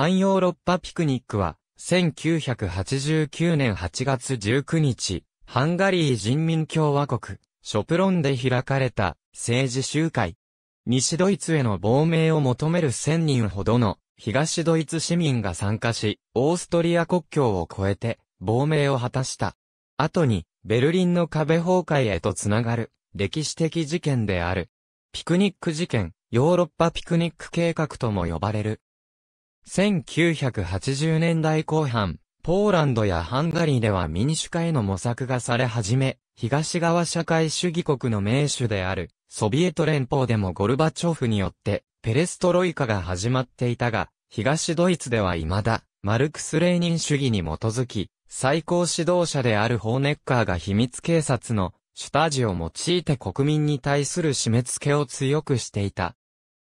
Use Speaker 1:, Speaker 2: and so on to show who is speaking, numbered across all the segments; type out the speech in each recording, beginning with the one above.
Speaker 1: 半ヨーロッパピクニックは、1989年8月19日、ハンガリー人民共和国、ショプロンで開かれた政治集会。西ドイツへの亡命を求める1000人ほどの東ドイツ市民が参加し、オーストリア国境を越えて亡命を果たした。後に、ベルリンの壁崩壊へとつながる歴史的事件である。ピクニック事件、ヨーロッパピクニック計画とも呼ばれる1980年代後半、ポーランドやハンガリーでは民主化への模索がされ始め、東側社会主義国の名手である、ソビエト連邦でもゴルバチョフによって、ペレストロイカが始まっていたが、東ドイツでは未だ、マルクス・レーニン主義に基づき、最高指導者であるホーネッカーが秘密警察の、シュタジを用いて国民に対する締め付けを強くしていた。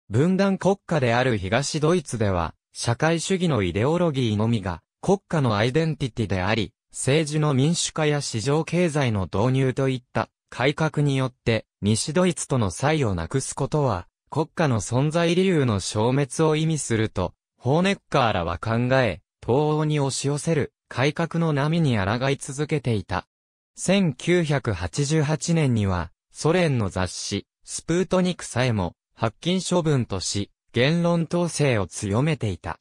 Speaker 1: 分断国家である東ドイツでは、社会主義のイデオロギーのみが国家のアイデンティティであり、政治の民主化や市場経済の導入といった改革によって西ドイツとの差異をなくすことは国家の存在理由の消滅を意味すると、ホーネッカーらは考え、東欧に押し寄せる改革の波に抗い続けていた。1988年にはソ連の雑誌スプートニクさえも発禁処分とし、言論統制を強めていた。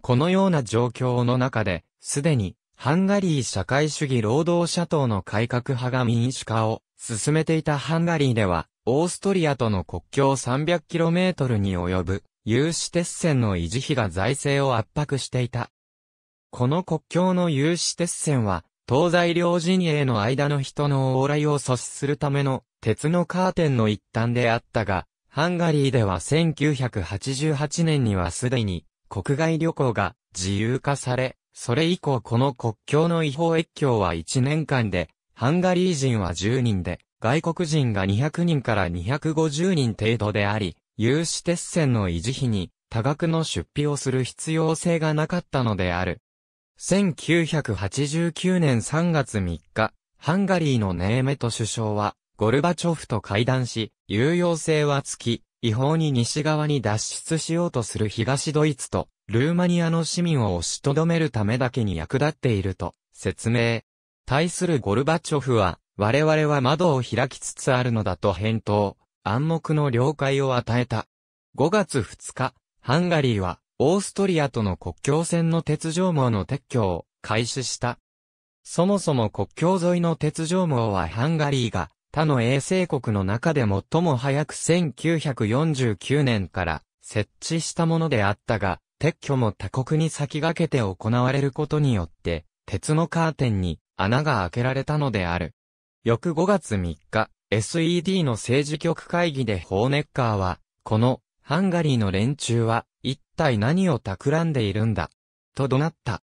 Speaker 1: このような状況の中で、すでに、ハンガリー社会主義労働者党の改革派が民主化を進めていたハンガリーでは、オーストリアとの国境 300km に及ぶ、有志鉄線の維持費が財政を圧迫していた。この国境の有志鉄線は、東西両陣営の間の人の往来を阻止するための鉄のカーテンの一端であったが、ハンガリーでは1988年にはすでに国外旅行が自由化され、それ以降この国境の違法越境は1年間で、ハンガリー人は10人で、外国人が200人から250人程度であり、有志鉄線の維持費に多額の出費をする必要性がなかったのである。1989年3月3日、ハンガリーのネーメト首相は、ゴルバチョフと会談し、有用性は尽き、違法に西側に脱出しようとする東ドイツと、ルーマニアの市民を押しとどめるためだけに役立っていると、説明。対するゴルバチョフは、我々は窓を開きつつあるのだと返答、暗黙の了解を与えた。5月2日、ハンガリーは、オーストリアとの国境線の鉄条網の撤去を開始した。そもそも国境沿いの鉄条網はハンガリーが他の衛星国の中で最も早く1949年から設置したものであったが、撤去も他国に先駆けて行われることによって、鉄のカーテンに穴が開けられたのである。翌5月3日、SED の政治局会議でホーネッカーは、このハンガリーの連中は一体何を企んでいるんだ、と怒鳴った。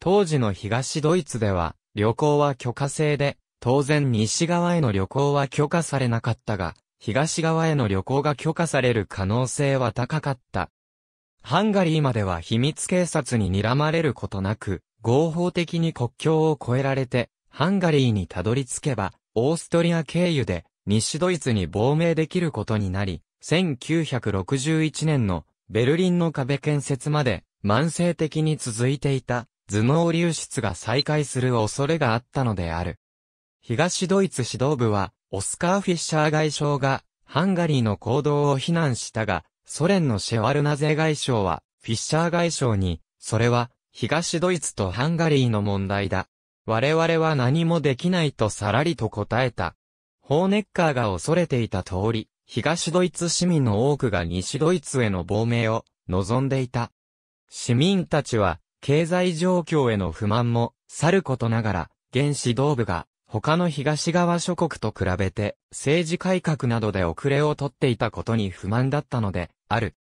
Speaker 1: 当時の東ドイツでは、旅行は許可制で、当然西側への旅行は許可されなかったが、東側への旅行が許可される可能性は高かった。ハンガリーまでは秘密警察に睨まれることなく、合法的に国境を越えられて、ハンガリーにたどり着けば、オーストリア経由で西ドイツに亡命できることになり、1961年のベルリンの壁建設まで慢性的に続いていた頭脳流出が再開する恐れがあったのである。東ドイツ指導部は、オスカー・フィッシャー外相が、ハンガリーの行動を非難したが、ソ連のシェワルナゼ外相は、フィッシャー外相に、それは、東ドイツとハンガリーの問題だ。我々は何もできないとさらりと答えた。ホーネッカーが恐れていた通り、東ドイツ市民の多くが西ドイツへの亡命を望んでいた。市民たちは、経済状況への不満も、さることながら、現指導部が、他の東側諸国と比べて政治改革などで遅れをとっていたことに不満だったのである。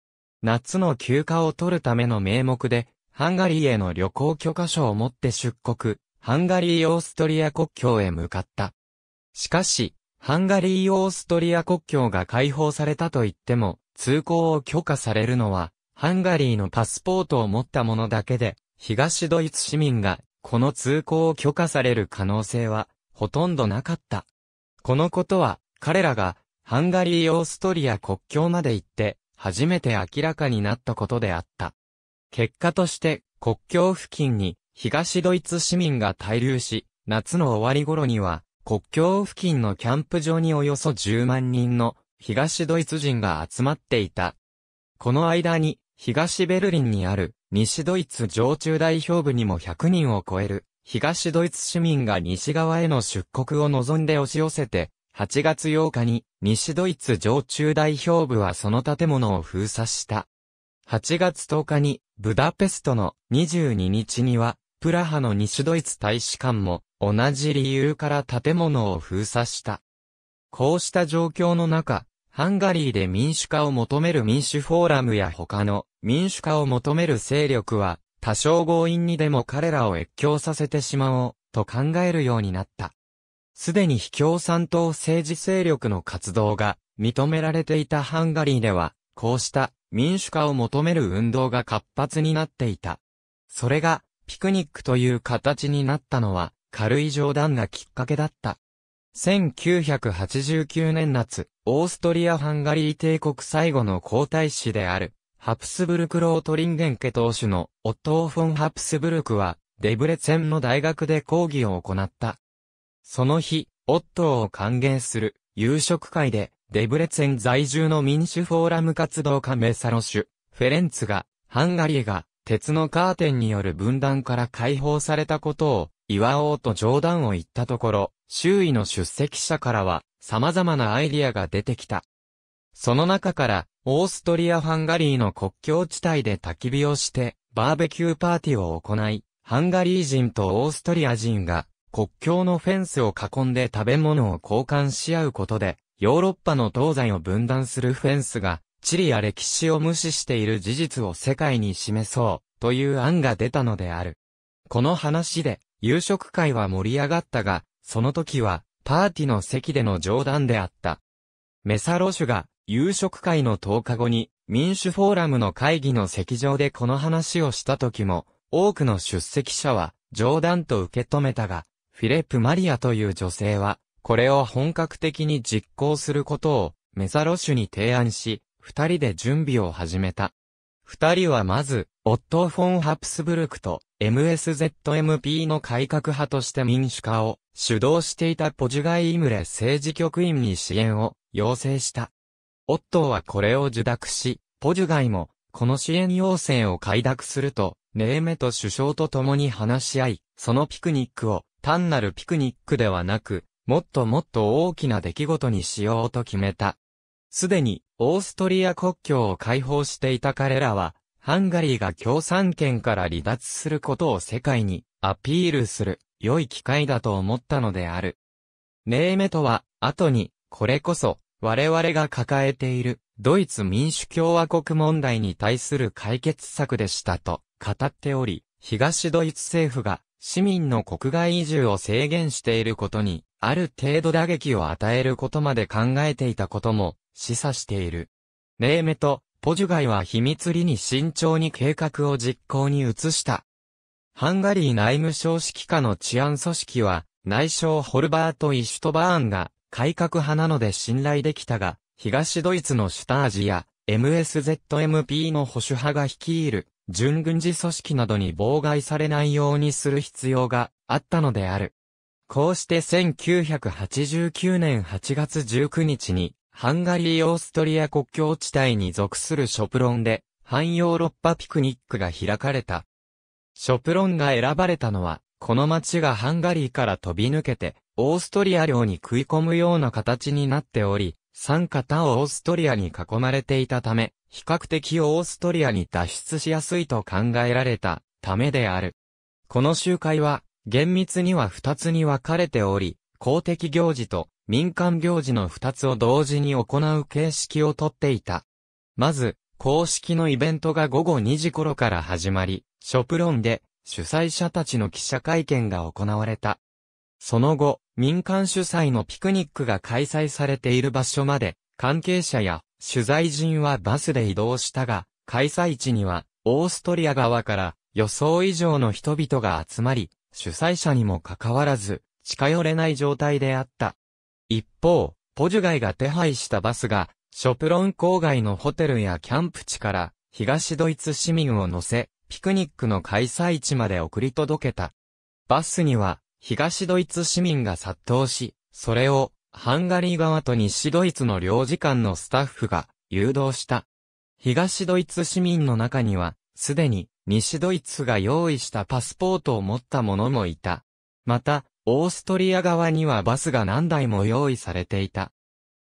Speaker 1: 夏の休暇を取るための名目で、ハンガリーへの旅行許可書を持って出国、ハンガリー・オーストリア国境へ向かった。しかし、ハンガリー・オーストリア国境が解放されたと言っても、通行を許可されるのは、ハンガリーのパスポートを持った者だけで、東ドイツ市民が、この通行を許可される可能性はほとんどなかった。このことは、彼らが、ハンガリー・オーストリア国境まで行って、初めて明らかになったことであった。結果として、国境付近に、東ドイツ市民が滞留し、夏の終わり頃には、国境付近のキャンプ場におよそ10万人の東ドイツ人が集まっていた。この間に東ベルリンにある西ドイツ常駐代表部にも100人を超える東ドイツ市民が西側への出国を望んで押し寄せて、8月8日に西ドイツ常駐代表部はその建物を封鎖した。8月10日にブダペストの22日にはプラハの西ドイツ大使館も同じ理由から建物を封鎖した。こうした状況の中、ハンガリーで民主化を求める民主フォーラムや他の民主化を求める勢力は多少強引にでも彼らを越境させてしまおう、と考えるようになった。すでに非共産党政治勢力の活動が認められていたハンガリーでは、こうした民主化を求める運動が活発になっていた。それがピクニックという形になったのは軽い冗談がきっかけだった。1989年夏、オーストリア・ハンガリー帝国最後の皇太子であるハプスブルクロートリンゲン家当主のオットー・フォン・ハプスブルクは、デブレツェンの大学で講義を行った。その日、オットーを歓迎する夕食会で、デブレツェン在住の民主フォーラム活動家メサロシュ、フェレンツが、ハンガリーが、鉄のカーテンによる分断から解放されたことを、祝おうと冗談を言ったところ、周囲の出席者からは、様々なアイディアが出てきた。その中から、オーストリア・ハンガリーの国境地帯で焚き火をして、バーベキューパーティーを行い、ハンガリー人とオーストリア人が、国境のフェンスを囲んで食べ物を交換し合うことで、ヨーロッパの東西を分断するフェンスが、地理や歴史を無視している事実を世界に示そう、という案が出たのである。この話で、夕食会は盛り上がったが、その時は、パーティーの席での冗談であった。メサロシュが、夕食会の10日後に、民主フォーラムの会議の席上でこの話をした時も、多くの出席者は冗談と受け止めたが、フィレップ・マリアという女性は、これを本格的に実行することをメサロシュに提案し、二人で準備を始めた。二人はまず、オットフォン・ハプスブルクと MSZMP の改革派として民主化を主導していたポジュガイ・イムレ政治局員に支援を要請した。オットーはこれを受諾し、ポジュガイも、この支援要請を快諾すると、ネーメと首相と共に話し合い、そのピクニックを、単なるピクニックではなく、もっともっと大きな出来事にしようと決めた。すでに、オーストリア国境を解放していた彼らは、ハンガリーが共産圏から離脱することを世界にアピールする良い機会だと思ったのである。ネーメトは、後に、これこそ、我々が抱えているドイツ民主共和国問題に対する解決策でしたと語っており、東ドイツ政府が市民の国外移住を制限していることに、ある程度打撃を与えることまで考えていたことも示唆している。ネーメとポジュガイは秘密裏に慎重に計画を実行に移した。ハンガリー内務省指揮下の治安組織は、内相ホルバート・イシュトバーンが改革派なので信頼できたが、東ドイツのシュタージや MSZMP の保守派が率いる準軍事組織などに妨害されないようにする必要があったのである。こうして1989年8月19日に、ハンガリー・オーストリア国境地帯に属するショプロンで、反ヨーロッパピクニックが開かれた。ショプロンが選ばれたのは、この町がハンガリーから飛び抜けて、オーストリア領に食い込むような形になっており、三方をオーストリアに囲まれていたため、比較的オーストリアに脱出しやすいと考えられたためである。この集会は、厳密には二つに分かれており、公的行事と民間行事の二つを同時に行う形式をとっていた。まず、公式のイベントが午後2時頃から始まり、ショプロンで主催者たちの記者会見が行われた。その後、民間主催のピクニックが開催されている場所まで、関係者や取材陣はバスで移動したが、開催地には、オーストリア側から予想以上の人々が集まり、主催者にもかかわらず、近寄れない状態であった。一方、ポジュガイが手配したバスが、ショプロン郊外のホテルやキャンプ地から、東ドイツ市民を乗せ、ピクニックの開催地まで送り届けた。バスには、東ドイツ市民が殺到し、それを、ハンガリー側と西ドイツの領事館のスタッフが、誘導した。東ドイツ市民の中には、すでに、西ドイツが用意したパスポートを持った者もいた。また、オーストリア側にはバスが何台も用意されていた。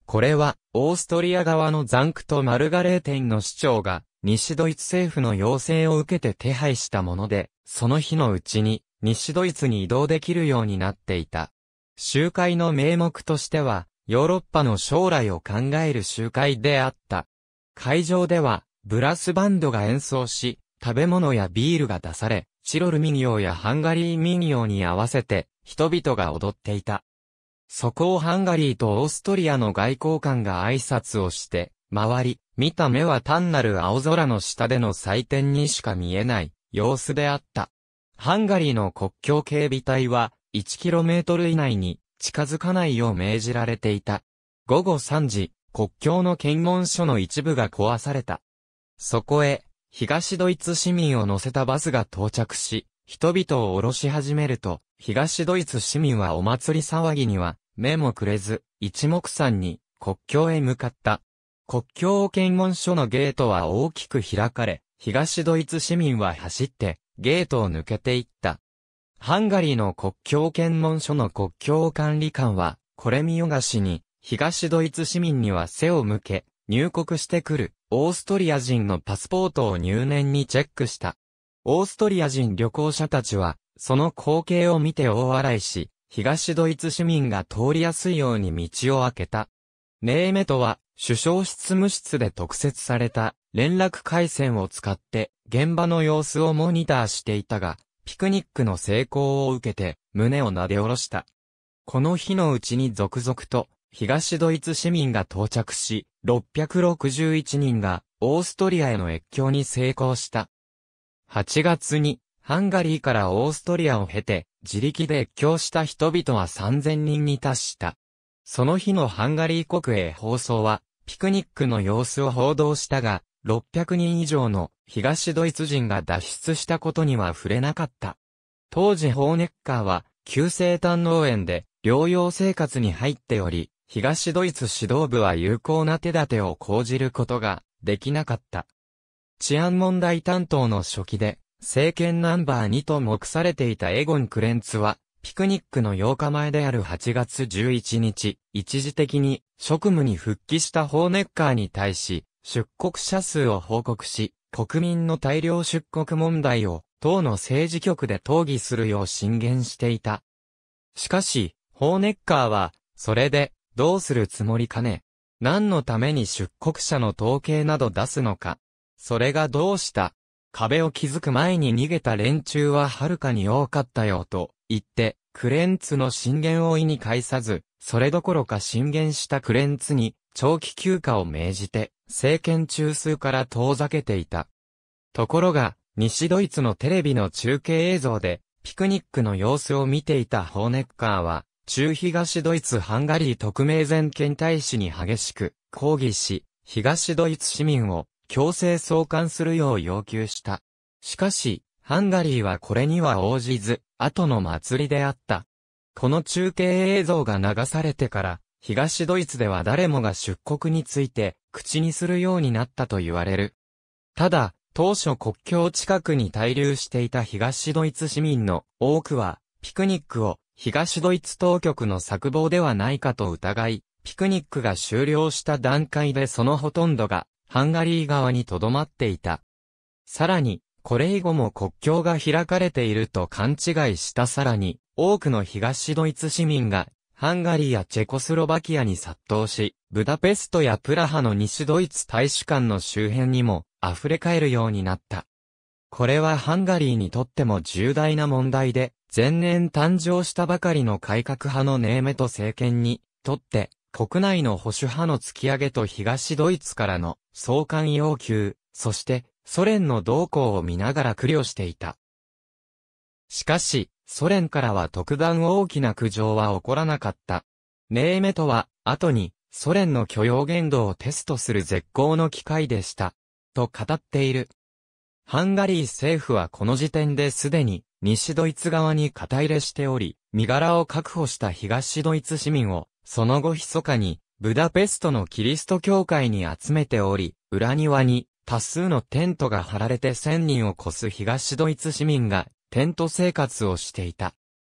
Speaker 1: これは、オーストリア側のザンクト・マルガレーテンの市長が、西ドイツ政府の要請を受けて手配したもので、その日のうちに西ドイツに移動できるようになっていた。集会の名目としては、ヨーロッパの将来を考える集会であった。会場では、ブラスバンドが演奏し、食べ物やビールが出され、チロル民謡やハンガリー民謡に合わせて、人々が踊っていた。そこをハンガリーとオーストリアの外交官が挨拶をして、回り、見た目は単なる青空の下での祭典にしか見えない様子であった。ハンガリーの国境警備隊は 1km 以内に近づかないよう命じられていた。午後3時、国境の検問所の一部が壊された。そこへ、東ドイツ市民を乗せたバスが到着し、人々を降ろし始めると、東ドイツ市民はお祭り騒ぎには、目もくれず、一目散に国境へ向かった。国境検問所のゲートは大きく開かれ、東ドイツ市民は走ってゲートを抜けていった。ハンガリーの国境検問所の国境管理官は、これ見よがしに、東ドイツ市民には背を向け、入国してくる、オーストリア人のパスポートを入念にチェックした。オーストリア人旅行者たちは、その光景を見て大笑いし、東ドイツ市民が通りやすいように道を開けた。ネーメトは、首相執務室で特設された連絡回線を使って現場の様子をモニターしていたが、ピクニックの成功を受けて胸をなで下ろした。この日のうちに続々と東ドイツ市民が到着し、661人がオーストリアへの越境に成功した。8月にハンガリーからオーストリアを経て自力で越境した人々は3000人に達した。その日のハンガリー国営放送は、ピクニックの様子を報道したが、600人以上の東ドイツ人が脱出したことには触れなかった。当時ホーネッカーは、旧生誕農園で療養生活に入っており、東ドイツ指導部は有効な手立てを講じることができなかった。治安問題担当の初期で、政権ナンバー2と目されていたエゴン・クレンツは、ピクニックの8日前である8月11日、一時的に職務に復帰したホーネッカーに対し、出国者数を報告し、国民の大量出国問題を党の政治局で討議するよう進言していた。しかし、ホーネッカーは、それで、どうするつもりかね。何のために出国者の統計など出すのか。それがどうした。壁を築く前に逃げた連中ははるかに多かったよと、言って、クレンツの進言を意に介さず、それどころか進言したクレンツに、長期休暇を命じて、政権中枢から遠ざけていた。ところが、西ドイツのテレビの中継映像で、ピクニックの様子を見ていたホーネッカーは、中東ドイツハンガリー特命全権大使に激しく抗議し、東ドイツ市民を強制送還するよう要求した。しかし、ハンガリーはこれには応じず、後の祭りであった。この中継映像が流されてから、東ドイツでは誰もが出国について口にするようになったと言われる。ただ、当初国境近くに滞留していた東ドイツ市民の多くは、ピクニックを東ドイツ当局の策謀ではないかと疑い、ピクニックが終了した段階でそのほとんどがハンガリー側に留まっていた。さらに、これ以後も国境が開かれていると勘違いしたさらに、多くの東ドイツ市民が、ハンガリーやチェコスロバキアに殺到し、ブダペストやプラハの西ドイツ大使館の周辺にも溢れ返るようになった。これはハンガリーにとっても重大な問題で、前年誕生したばかりの改革派のネーメト政権にとって、国内の保守派の突き上げと東ドイツからの相関要求、そしてソ連の動向を見ながら苦慮していた。しかし、ソ連からは特段大きな苦情は起こらなかった。ネーメとは、後に、ソ連の許容限度をテストする絶好の機会でした。と語っている。ハンガリー政府はこの時点ですでに、西ドイツ側に肩入れしており、身柄を確保した東ドイツ市民を、その後密かに、ブダペストのキリスト教会に集めており、裏庭に、多数のテントが張られて1000人を超す東ドイツ市民がテント生活をしていた。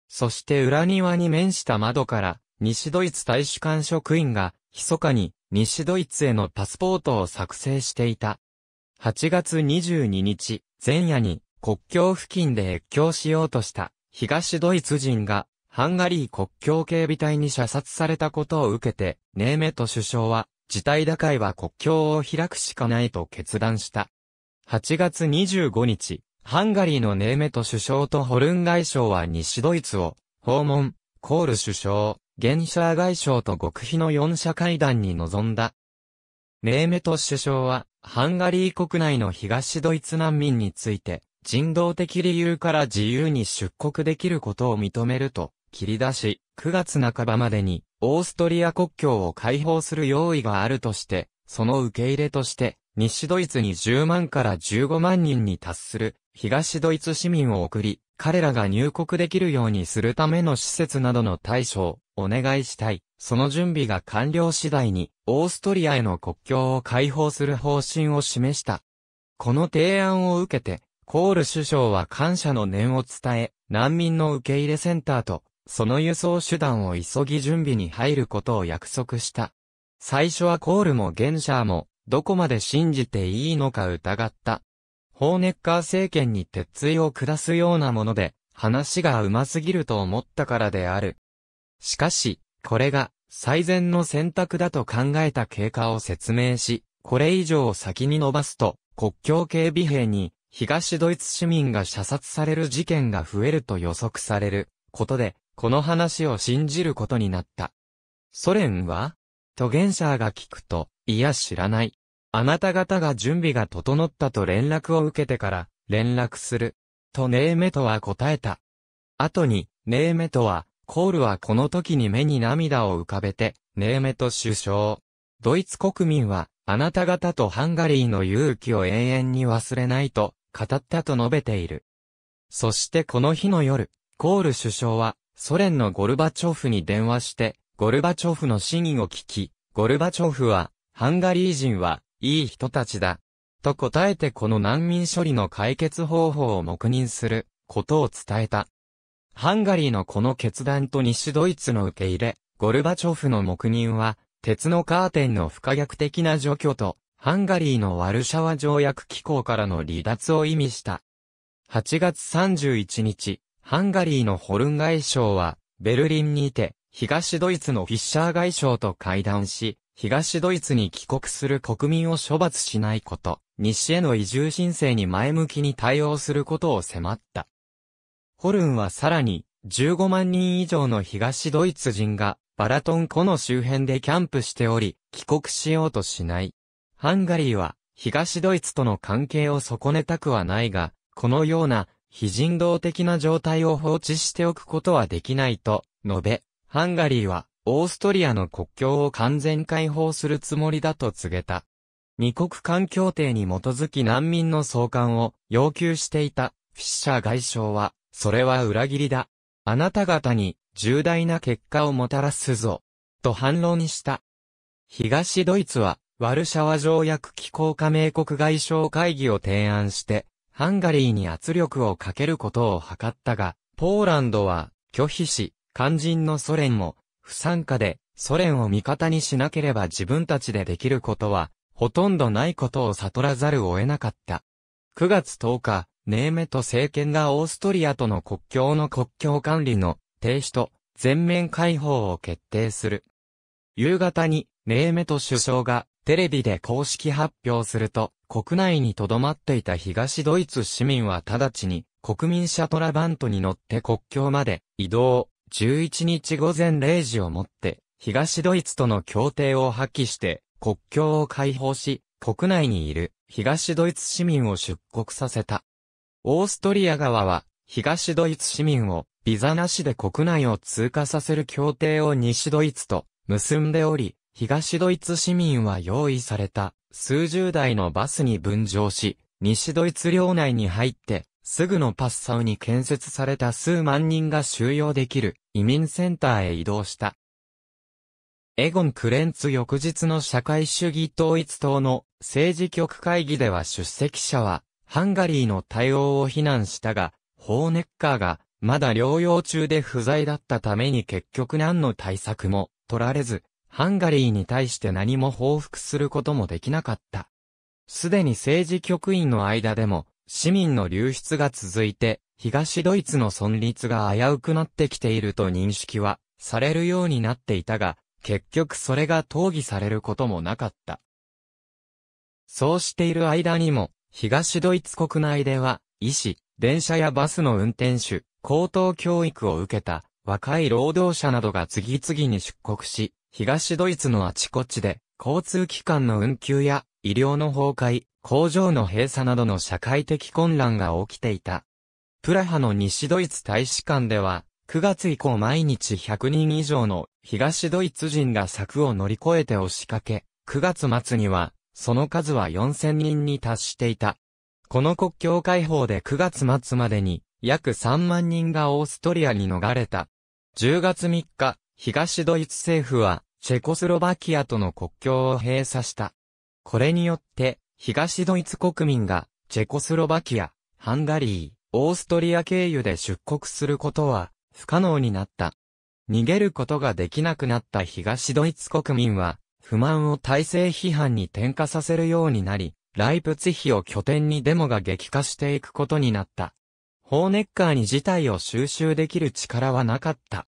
Speaker 1: そして裏庭に面した窓から西ドイツ大使館職員が密かに西ドイツへのパスポートを作成していた。8月22日、前夜に国境付近で越境しようとした東ドイツ人がハンガリー国境警備隊に射殺されたことを受けて、ネーメト首相は事態打開は国境を開くしかないと決断した。8月25日、ハンガリーのネーメト首相とホルン外相は西ドイツを訪問、コール首相、ゲンシャー外相と極秘の4者会談に臨んだ。ネーメト首相は、ハンガリー国内の東ドイツ難民について、人道的理由から自由に出国できることを認めると切り出し、9月半ばまでに、オーストリア国境を解放する用意があるとして、その受け入れとして、西ドイツに10万から15万人に達する、東ドイツ市民を送り、彼らが入国できるようにするための施設などの対処をお願いしたい。その準備が完了次第に、オーストリアへの国境を解放する方針を示した。この提案を受けて、コール首相は感謝の念を伝え、難民の受け入れセンターとその輸送手段を急ぎ準備に入ることを約束した。最初はコールもゲンシャーも、どこまで信じていいのか疑った。ホーネッカー政権に鉄槌を下すようなもので、話が上手すぎると思ったからである。しかし、これが最善の選択だと考えた経過を説明し、これ以上先に伸ばすと、国境警備兵に東ドイツ市民が射殺される事件が増えると予測されることで、この話を信じることになった。ソ連はトゲンシャーが聞くと、いや知らない。あなた方が準備が整ったと連絡を受けてから、連絡する。とネーメトは答えた。後に、ネーメトは、コールはこの時に目に涙を浮かべて、ネーメト首相。ドイツ国民は、あなた方とハンガリーの勇気を永遠に忘れないと、語ったと述べている。そしてこの日の夜、コール首相は、ソ連のゴルバチョフに電話して、ゴルバチョフの真意を聞き、ゴルバチョフは、ハンガリー人は、いい人たちだ。と答えてこの難民処理の解決方法を黙認する、ことを伝えた。ハンガリーのこの決断と西ドイツの受け入れ、ゴルバチョフの黙認は、鉄のカーテンの不可逆的な除去と、ハンガリーのワルシャワ条約機構からの離脱を意味した。8月31日、ハンガリーのホルン外相は、ベルリンにて、東ドイツのフィッシャー外相と会談し、東ドイツに帰国する国民を処罰しないこと、西への移住申請に前向きに対応することを迫った。ホルンはさらに、15万人以上の東ドイツ人が、バラトン湖の周辺でキャンプしており、帰国しようとしない。ハンガリーは、東ドイツとの関係を損ねたくはないが、このような非人道的な状態を放置しておくことはできないと述べ、ハンガリーはオーストリアの国境を完全解放するつもりだと告げた。二国間協定に基づき難民の送還を要求していたフィッシャー外相は、それは裏切りだ。あなた方に重大な結果をもたらすぞ。と反論した。東ドイツは、ワルシャワ条約機構加盟国外相会議を提案して、ハンガリーに圧力をかけることを図ったが、ポーランドは拒否し、肝心のソ連も不参加で、ソ連を味方にしなければ自分たちでできることは、ほとんどないことを悟らざるを得なかった。9月10日、ネーメト政権がオーストリアとの国境の国境管理の停止と全面解放を決定する。夕方に、ネーメト首相がテレビで公式発表すると、国内に留まっていた東ドイツ市民は直ちに、国民車トラバントに乗って国境まで移動、11日午前0時をもって、東ドイツとの協定を破棄して、国境を解放し、国内にいる東ドイツ市民を出国させた。オーストリア側は、東ドイツ市民をビザなしで国内を通過させる協定を西ドイツと結んでおり、東ドイツ市民は用意された数十台のバスに分乗し、西ドイツ領内に入って、すぐのパッサウに建設された数万人が収容できる移民センターへ移動した。エゴン・クレンツ翌日の社会主義統一党の政治局会議では出席者は、ハンガリーの対応を非難したが、ホーネッカーがまだ療養中で不在だったために結局何の対策も取られず、ハンガリーに対して何も報復することもできなかった。すでに政治局員の間でも、市民の流出が続いて、東ドイツの存立が危うくなってきていると認識は、されるようになっていたが、結局それが討議されることもなかった。そうしている間にも、東ドイツ国内では、医師、電車やバスの運転手、高等教育を受けた、若い労働者などが次々に出国し、東ドイツのあちこちで、交通機関の運休や、医療の崩壊、工場の閉鎖などの社会的混乱が起きていた。プラハの西ドイツ大使館では、9月以降毎日100人以上の東ドイツ人が柵を乗り越えて押しかけ、9月末には、その数は4000人に達していた。この国境開放で9月末までに、約3万人がオーストリアに逃れた。10月3日、東ドイツ政府は、チェコスロバキアとの国境を閉鎖した。これによって、東ドイツ国民が、チェコスロバキア、ハンガリー、オーストリア経由で出国することは、不可能になった。逃げることができなくなった東ドイツ国民は、不満を体制批判に転嫁させるようになり、ライプツヒを拠点にデモが激化していくことになった。ホーネッカーに事態を収集できる力はなかった。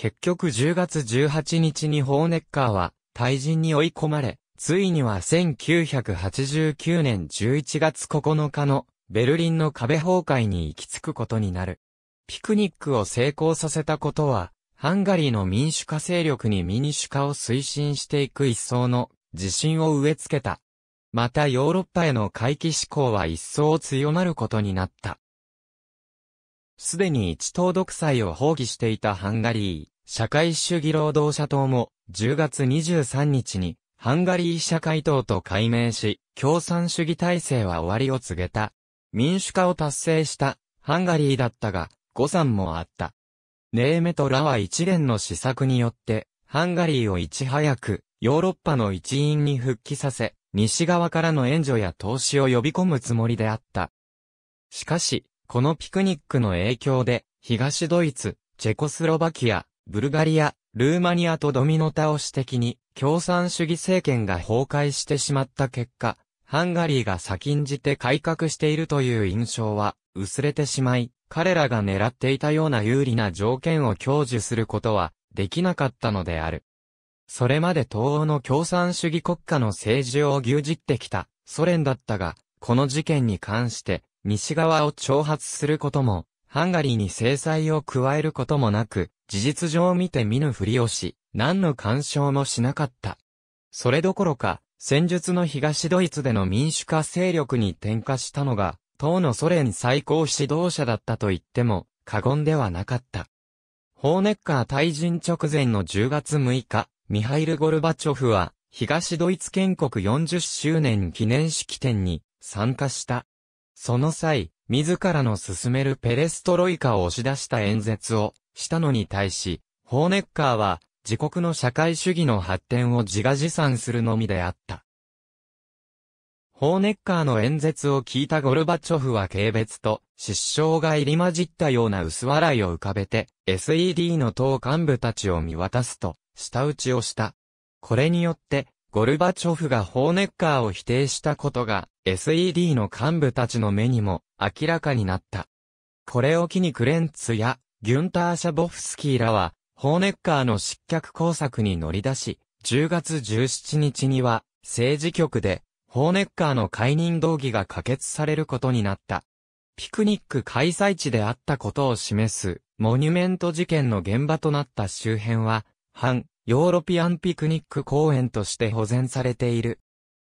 Speaker 1: 結局10月18日にホーネッカーは退陣に追い込まれ、ついには1989年11月9日のベルリンの壁崩壊に行き着くことになる。ピクニックを成功させたことは、ハンガリーの民主化勢力に民主化を推進していく一層の自信を植え付けた。またヨーロッパへの回帰志向は一層強まることになった。すでに一党独裁を放棄していたハンガリー、社会主義労働者党も、10月23日に、ハンガリー社会党と改名し、共産主義体制は終わりを告げた。民主化を達成した、ハンガリーだったが、誤算もあった。ネーメトラは一連の施策によって、ハンガリーをいち早く、ヨーロッパの一員に復帰させ、西側からの援助や投資を呼び込むつもりであった。しかし、このピクニックの影響で、東ドイツ、チェコスロバキア、ブルガリア、ルーマニアとドミノ倒し的に共産主義政権が崩壊してしまった結果、ハンガリーが先んじて改革しているという印象は薄れてしまい、彼らが狙っていたような有利な条件を享受することはできなかったのである。それまで東欧の共産主義国家の政治を牛耳ってきたソ連だったが、この事件に関して西側を挑発することも、ハンガリーに制裁を加えることもなく、事実上見て見ぬふりをし、何の干渉もしなかった。それどころか、戦術の東ドイツでの民主化勢力に転化したのが、党のソ連最高指導者だったと言っても過言ではなかった。ホーネッカー退陣直前の10月6日、ミハイル・ゴルバチョフは、東ドイツ建国40周年記念式典に参加した。その際、自らの進めるペレストロイカを押し出した演説をしたのに対し、ホーネッカーは自国の社会主義の発展を自画自賛するのみであった。ホーネッカーの演説を聞いたゴルバチョフは軽蔑と失笑が入り混じったような薄笑いを浮かべて SED の党幹部たちを見渡すと、舌打ちをした。これによってゴルバチョフがホーネッカーを否定したことが、SED の幹部たちの目にも明らかになった。これを機にクレンツや、ギュンター・シャボフスキーらは、ホーネッカーの失脚工作に乗り出し、10月17日には、政治局で、ホーネッカーの解任動議が可決されることになった。ピクニック開催地であったことを示す、モニュメント事件の現場となった周辺は、反、ヨーロピアンピクニック公園として保全されている。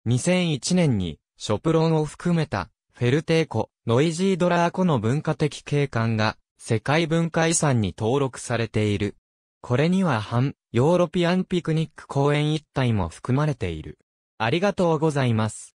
Speaker 1: 2001年に、ショプロンを含めた、フェルテー湖、ノイジードラー湖の文化的景観が、世界文化遺産に登録されている。これには反、ヨーロピアンピクニック公園一帯も含まれている。ありがとうございます。